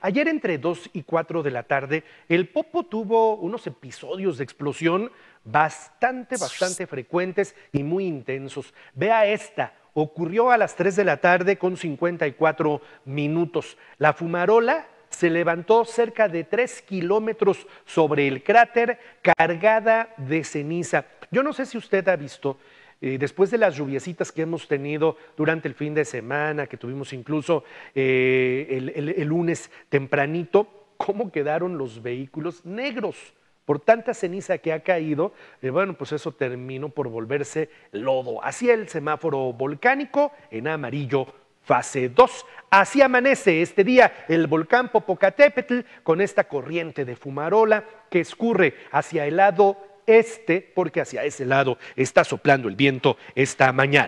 Ayer entre 2 y 4 de la tarde, el Popo tuvo unos episodios de explosión bastante, bastante frecuentes y muy intensos. Vea esta, ocurrió a las 3 de la tarde con 54 minutos. La fumarola se levantó cerca de 3 kilómetros sobre el cráter cargada de ceniza. Yo no sé si usted ha visto, eh, después de las lluviecitas que hemos tenido durante el fin de semana, que tuvimos incluso eh, el, lunes tempranito, cómo quedaron los vehículos negros por tanta ceniza que ha caído, eh, bueno, pues eso terminó por volverse lodo. Así el semáforo volcánico en amarillo. Fase 2. Así amanece este día el volcán Popocatépetl con esta corriente de fumarola que escurre hacia el lado este, porque hacia ese lado está soplando el viento esta mañana.